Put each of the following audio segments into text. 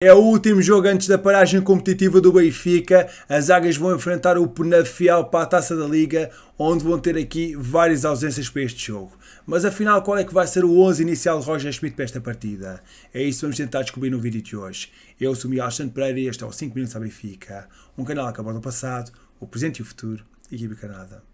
É o último jogo antes da paragem competitiva do Benfica. As águias vão enfrentar o Penafiel para a Taça da Liga, onde vão ter aqui várias ausências para este jogo. Mas afinal, qual é que vai ser o 11 inicial de Roger Schmidt para esta partida? É isso que vamos tentar descobrir no vídeo de hoje. Eu sou o Miguel Alexandre Pereira e este é o 5 Minutos à Benfica, um canal que aborda o passado, o presente e o futuro, equipe Canada.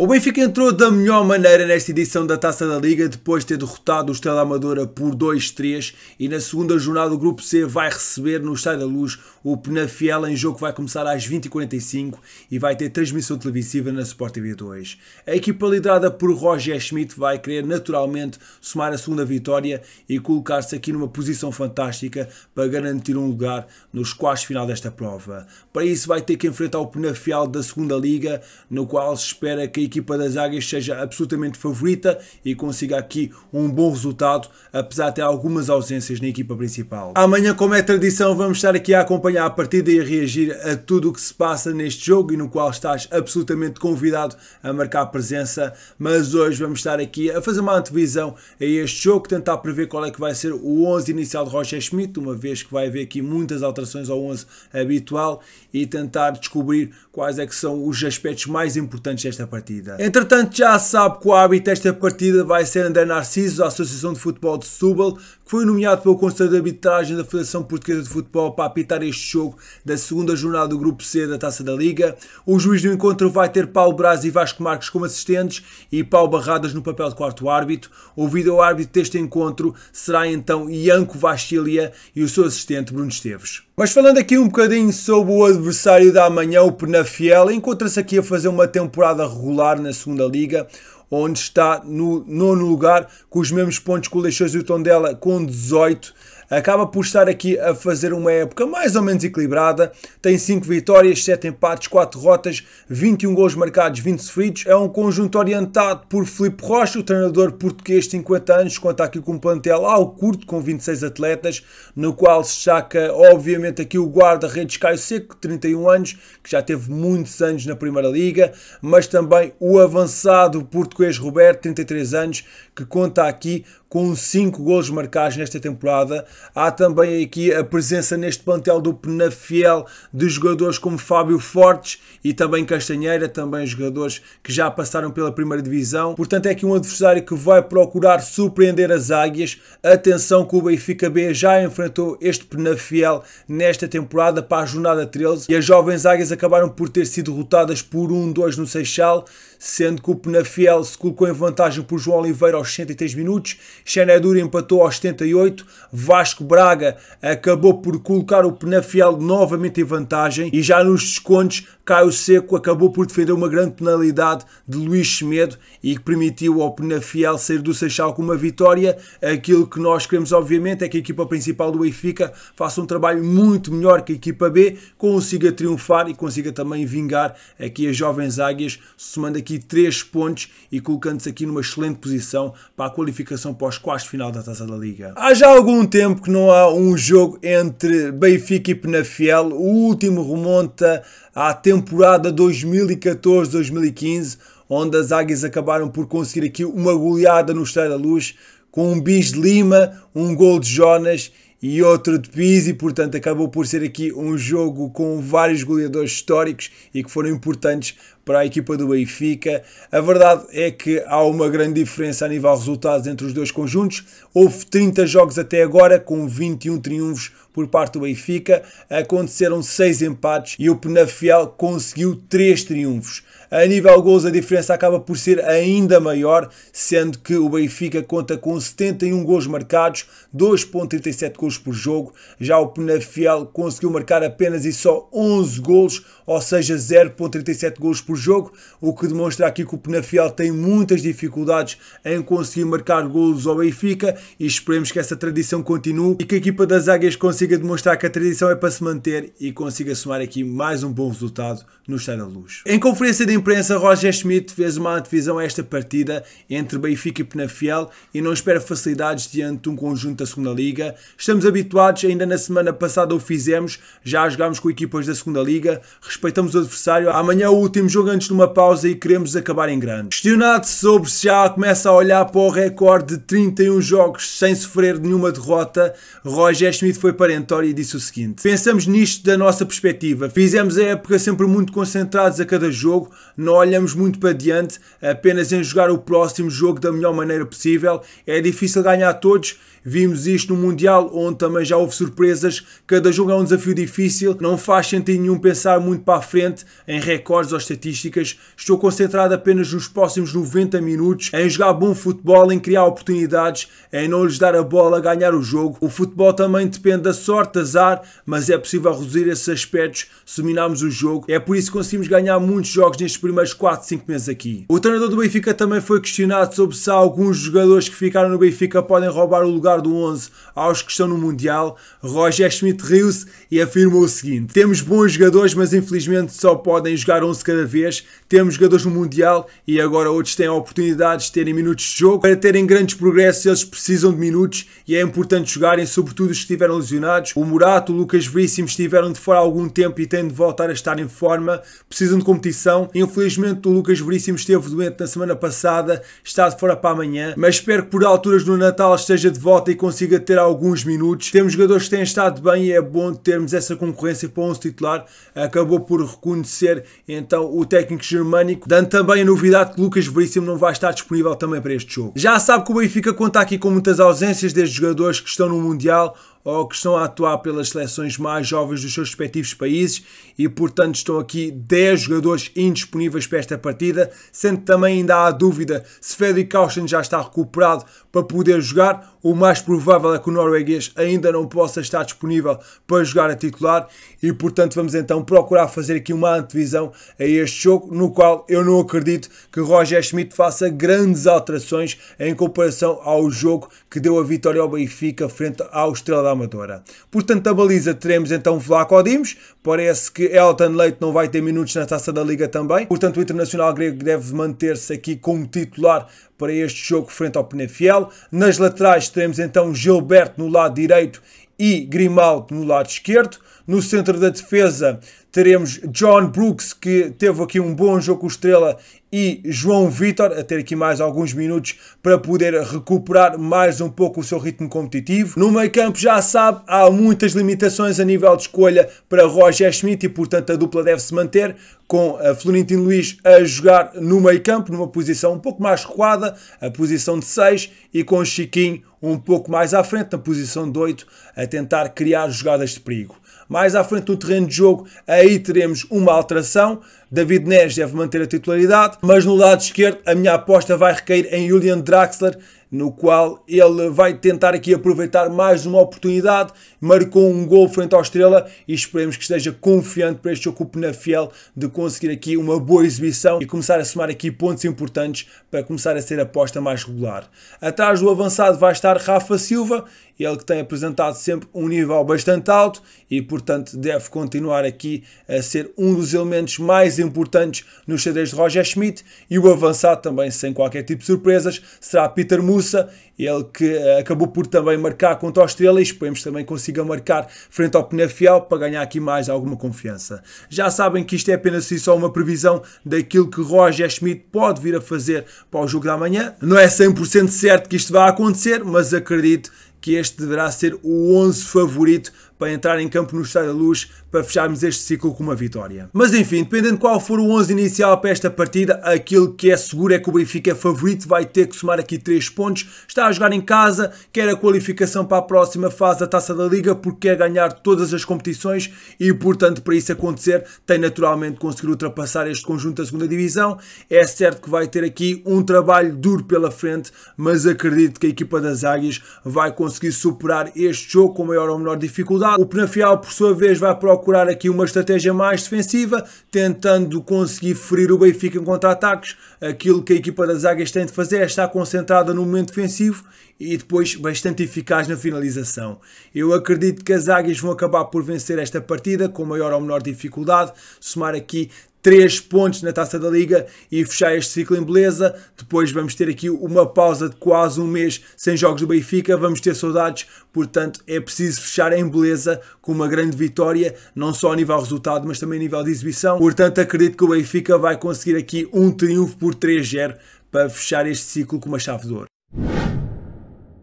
O Benfica entrou da melhor maneira nesta edição da Taça da Liga depois de ter derrotado o Estrela Amadora por 2-3 e na segunda jornada o Grupo C vai receber no Estádio da Luz o Penafiel em jogo que vai começar às 20h45 e vai ter transmissão televisiva na Sport TV 2. A equipa liderada por Roger Schmidt vai querer naturalmente somar a segunda vitória e colocar-se aqui numa posição fantástica para garantir um lugar nos quartos final desta prova. Para isso vai ter que enfrentar o Penafiel da segunda Liga, no qual se espera que a equipa das Águias seja absolutamente favorita e consiga aqui um bom resultado, apesar de ter algumas ausências na equipa principal. Amanhã, como é tradição, vamos estar aqui a acompanhar a partida e a reagir a tudo o que se passa neste jogo e no qual estás absolutamente convidado a marcar presença, mas hoje vamos estar aqui a fazer uma antevisão a este jogo, tentar prever qual é que vai ser o 11 inicial de Roger Schmidt, uma vez que vai haver aqui muitas alterações ao 11 habitual e tentar descobrir quais é que são os aspectos mais importantes desta partida partida. Entretanto, já sabe que o hábito desta partida vai ser André Narciso, a Associação de Futebol de Súbal, foi nomeado pelo Conselho de Arbitragem da Federação Portuguesa de Futebol para apitar este jogo da segunda jornada do Grupo C da Taça da Liga. O juiz do encontro vai ter Paulo Braz e Vasco Marques como assistentes e Paulo Barradas no papel de quarto árbitro. O vídeo árbitro deste encontro será então Ianco Vastilia e o seu assistente Bruno Esteves. Mas falando aqui um bocadinho sobre o adversário da manhã, o Penafiel, encontra-se aqui a fazer uma temporada regular na segunda Liga onde está no nono lugar, com os mesmos pontos que o Leixões e o Tondela, com 18 acaba por estar aqui a fazer uma época mais ou menos equilibrada. Tem 5 vitórias, 7 empates, 4 derrotas, 21 gols marcados, 20 sofridos. É um conjunto orientado por Felipe Rocha, o treinador português de 50 anos, conta aqui com um plantel ao curto com 26 atletas, no qual se destaca obviamente aqui o guarda-redes Caio Seco, 31 anos, que já teve muitos anos na Primeira Liga, mas também o avançado português Roberto, 33 anos, que conta aqui com 5 golos marcados nesta temporada. Há também aqui a presença neste plantel do Penafiel de jogadores como Fábio Fortes e também Castanheira, também jogadores que já passaram pela primeira divisão. Portanto, é aqui um adversário que vai procurar surpreender as águias. Atenção que o Benfica B já enfrentou este Penafiel nesta temporada para a jornada 13 e as jovens águias acabaram por ter sido derrotadas por 1-2 no Seixal, sendo que o Penafiel se colocou em vantagem por João Oliveira aos aos 63 minutos, Xanadura empatou aos 78, Vasco Braga acabou por colocar o Penafiel novamente em vantagem e já nos descontos Caio Seco acabou por defender uma grande penalidade de Luís Medo e que permitiu ao Penafiel sair do Seixal com uma vitória. Aquilo que nós queremos, obviamente, é que a equipa principal do Benfica faça um trabalho muito melhor que a equipa B, consiga triunfar e consiga também vingar aqui as jovens águias, somando aqui três pontos e colocando-se aqui numa excelente posição para a qualificação para os quartos de final da Taça da Liga. Há já algum tempo que não há um jogo entre Benfica e Penafiel. O último remonta há tempo temporada 2014-2015, onde as Águias acabaram por conseguir aqui uma goleada no Estádio da Luz, com um bis de Lima, um gol de Jonas e outro de Pizzi, portanto acabou por ser aqui um jogo com vários goleadores históricos e que foram importantes para a equipa do Benfica. A verdade é que há uma grande diferença a nível de resultados entre os dois conjuntos. Houve 30 jogos até agora, com 21 triunfos por parte do Benfica. Aconteceram 6 empates e o Penafiel conseguiu 3 triunfos. A nível gols, a diferença acaba por ser ainda maior, sendo que o Benfica conta com 71 gols marcados, 2.37 gols por jogo. Já o Penafiel conseguiu marcar apenas e só 11 gols, ou seja, 0.37 gols por jogo, o que demonstra aqui que o Penafiel tem muitas dificuldades em conseguir marcar gols ao Benfica e esperemos que essa tradição continue e que a equipa das Águias consiga demonstrar que a tradição é para se manter e consiga somar aqui mais um bom resultado no Estádio da Luz. Em conferência de imprensa, Roger Schmidt fez uma divisão a esta partida entre Benfica e Penafiel e não espera facilidades diante de um conjunto da segunda Liga. Estamos habituados, ainda na semana passada o fizemos, já jogámos com equipas da segunda Liga, respeitamos o adversário. Amanhã é o último jogo antes de uma pausa e queremos acabar em grande. Questionado sobre se já começa a olhar para o recorde de 31 jogos sem sofrer nenhuma derrota, Roger Schmidt foi parentório e disse o seguinte: Pensamos nisto da nossa perspectiva. Fizemos a época sempre muito concentrados a cada jogo, não olhamos muito para diante, apenas em jogar o próximo jogo da melhor maneira possível. É difícil ganhar todos, vimos isto no Mundial, onde também já houve surpresas. Cada jogo é um desafio difícil, não faz sentido nenhum pensar muito para a frente em recordes ou estatísticas. Estou concentrado apenas nos próximos 90 minutos, em jogar bom futebol, em criar oportunidades, em não lhes dar a bola, ganhar o jogo. O futebol também depende da sorte, azar, mas é possível reduzir esses aspectos se dominarmos o jogo. É por isso que conseguimos ganhar muitos jogos neste período primeiros 4, 5 meses aqui. O treinador do Benfica também foi questionado sobre se há alguns jogadores que ficaram no Benfica podem roubar o lugar do 11 aos que estão no Mundial. Roger Schmidt riu-se e afirmou o seguinte: Temos bons jogadores, mas infelizmente só podem jogar 11 cada vez. Temos jogadores no Mundial e agora outros têm oportunidades de terem minutos de jogo. Para terem grandes progressos, eles precisam de minutos e é importante jogarem, sobretudo os que estiveram lesionados. O Murato, o Lucas Veríssimo estiveram de fora há algum tempo e têm de voltar a estar em forma, precisam de competição. Infelizmente o Lucas Veríssimo esteve doente na semana passada, está de fora para amanhã, mas espero que por alturas do Natal esteja de volta e consiga ter alguns minutos. Temos jogadores que têm estado bem e é bom termos essa concorrência para 11 titular. Acabou por reconhecer então o técnico germânico, dando também a novidade que Lucas Veríssimo não vai estar disponível também para este jogo. Já sabe que o Benfica conta aqui com muitas ausências desde jogadores que estão no Mundial ou que estão a atuar pelas seleções mais jovens dos seus respectivos países e, portanto, estão aqui 10 jogadores indisponíveis para esta partida, sendo também ainda há dúvida se Federico Austin já está recuperado para poder jogar. O mais provável é que o norueguês ainda não possa estar disponível para jogar a titular e, portanto, vamos então procurar fazer aqui uma antevisão a este jogo, no qual eu não acredito que Roger Schmidt faça grandes alterações em comparação ao jogo que deu a vitória ao Benfica frente ao Estrela da Amadora. Portanto, a baliza teremos então Vlaco Dimos. Parece que Elton Leite não vai ter minutos na taça da Liga também. Portanto, o internacional grego deve manter-se aqui como titular para este jogo frente ao Penafiel. Nas laterais teremos então Gilberto no lado direito e Grimaldo no lado esquerdo. No centro da defesa teremos John Brooks, que teve aqui um bom jogo com Estrela e João Vitor a ter aqui mais alguns minutos para poder recuperar mais um pouco o seu ritmo competitivo. No meio campo já sabe, há muitas limitações a nível de escolha para Roger Schmidt e portanto a dupla deve-se manter com a Florentino Luiz a jogar no meio campo, numa posição um pouco mais recuada, a posição de 6, e com Chiquinho um pouco mais à frente, na posição de 8, a tentar criar jogadas de perigo. Mais à frente no terreno de jogo, aí teremos uma alteração. David Neres deve manter a titularidade, mas no lado esquerdo a minha aposta vai recair em Julian Draxler, no qual ele vai tentar aqui aproveitar mais uma oportunidade, marcou um gol frente ao Estrela e esperemos que esteja confiante para este jogo com o Fiel de conseguir aqui uma boa exibição e começar a somar aqui pontos importantes para começar a ser a aposta mais regular. Atrás do avançado vai estar Rafa Silva ele que tem apresentado sempre um nível bastante alto e, portanto, deve continuar aqui a ser um dos elementos mais importantes no CDs de Roger Schmidt. E o avançado também, sem qualquer tipo de surpresas, será Peter Musa, ele que eh, acabou por também marcar contra a Estrela e esperemos também consiga marcar frente ao Penafiel para ganhar aqui mais alguma confiança. Já sabem que isto é apenas e assim só uma previsão daquilo que Roger Schmidt pode vir a fazer para o jogo da manhã. Não é 100% certo que isto vá acontecer, mas acredito que este deverá ser o 11 favorito para entrar em campo no Estádio da Luz para fecharmos este ciclo com uma vitória. Mas enfim, dependendo de qual for o 11 inicial para esta partida, aquilo que é seguro é que o Benfica é favorito vai ter que somar aqui 3 pontos. Está a jogar em casa, quer a qualificação para a próxima fase da Taça da Liga, porque quer ganhar todas as competições e, portanto, para isso acontecer, tem naturalmente que conseguir ultrapassar este conjunto da segunda Divisão. É certo que vai ter aqui um trabalho duro pela frente, mas acredito que a equipa das Águias vai conseguir superar este jogo com maior ou menor dificuldade lado. O Penafiel, por sua vez, vai procurar aqui uma estratégia mais defensiva, tentando conseguir ferir o Benfica em contra-ataques. Aquilo que a equipa das Águias tem de fazer é estar concentrada no momento defensivo e depois bastante eficaz na finalização. Eu acredito que as Águias vão acabar por vencer esta partida com maior ou menor dificuldade, somar aqui 3 pontos na taça da Liga e fechar este ciclo em beleza. Depois vamos ter aqui uma pausa de quase um mês sem jogos do Benfica, vamos ter saudades, portanto é preciso fechar em beleza com uma grande vitória, não só a nível resultado, mas também a nível de exibição. Portanto, acredito que o Benfica vai conseguir aqui um triunfo por 3-0 para fechar este ciclo com uma chave de ouro.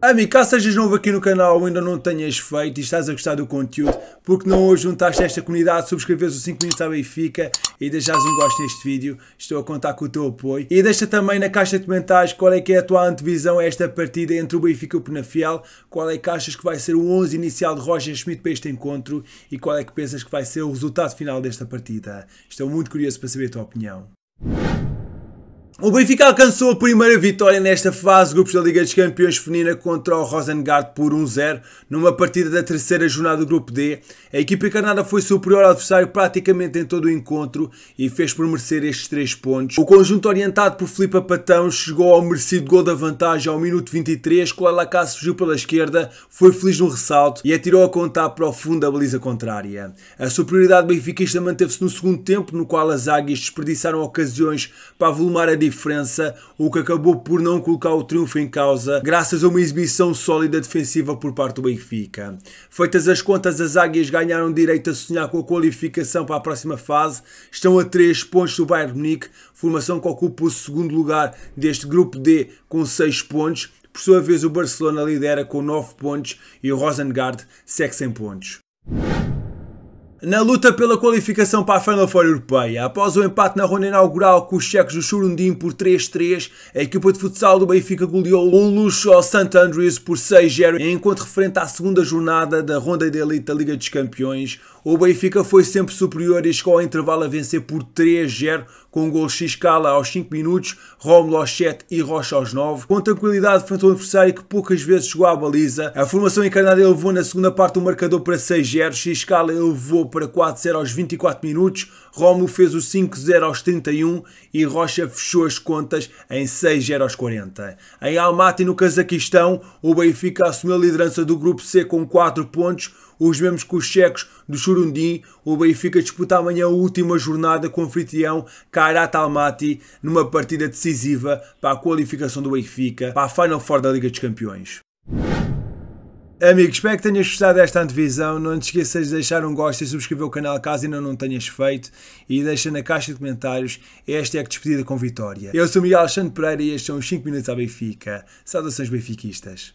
Amigo, caso sejas novo aqui no canal ou ainda não tenhas feito e estás a gostar do conteúdo, porque não hoje juntaste esta comunidade, subscreves o 5 minutos à Benfica e deixas um gosto neste vídeo, estou a contar com o teu apoio. E deixa também na caixa de comentários qual é que é a tua antevisão a esta partida entre o Benfica e o Penafiel, qual é que achas que vai ser o 11 inicial de Roger Schmidt para este encontro e qual é que pensas que vai ser o resultado final desta partida. Estou muito curioso para saber a tua opinião. O Benfica alcançou a primeira vitória nesta fase grupos da Liga dos Campeões Feminina contra o Rosengard por 1-0 numa partida da terceira jornada do Grupo D. A equipa encarnada foi superior ao adversário praticamente em todo o encontro e fez por merecer estes três pontos. O conjunto orientado por Filipe Patão chegou ao merecido gol da vantagem ao minuto 23, com a Lacasse surgiu pela esquerda, foi feliz no ressalto e atirou a contar para o fundo da baliza contrária. A superioridade benfiquista manteve-se no segundo tempo, no qual as águias desperdiçaram ocasiões para volumar a diferença, o que acabou por não colocar o triunfo em causa, graças a uma exibição sólida defensiva por parte do Benfica. Feitas as contas, as Águias ganharam direito a sonhar com a qualificação para a próxima fase, estão a 3 pontos do Bayern Munique, formação que ocupa o segundo lugar deste grupo D com 6 pontos. Por sua vez, o Barcelona lidera com 9 pontos e o Rosengard segue sem pontos. Na luta pela qualificação para a Final Four Europeia, após o empate na ronda inaugural com os checos do Churundim por 3-3, a equipa de futsal do Benfica goleou um luxo ao St. Andrews por 6-0 Enquanto referente à segunda jornada da ronda de elite da Liga dos Campeões. O Benfica foi sempre superior e chegou ao intervalo a vencer por 3-0 com gol X-Cala aos 5 minutos, Romulo aos 7 e Rocha aos 9. Com tranquilidade frente ao adversário que poucas vezes chegou à baliza. A formação encarnada elevou na segunda parte o marcador para 6-0, X-Cala elevou para 4-0 aos 24 minutos, Romo fez o 5-0 aos 31 e Rocha fechou as contas em 6-0 aos 40. Em Almaty, no Cazaquistão, o Benfica assumiu a liderança do grupo C com 4 pontos, os mesmos que os checos do Churundim, o Benfica disputa amanhã a última jornada com o anfitrião Kairat Almaty numa partida decisiva para a qualificação do Benfica para a Final Four da Liga dos Campeões. Amigos, espero que tenhas gostado desta antevisão. Não te esqueças de deixar um gosto e subscrever o canal caso ainda não tenhas feito. E deixa na caixa de comentários esta é a que despedida com vitória. Eu sou Miguel Alexandre Pereira e estes são os 5 minutos à Benfica. Saudações benfiquistas.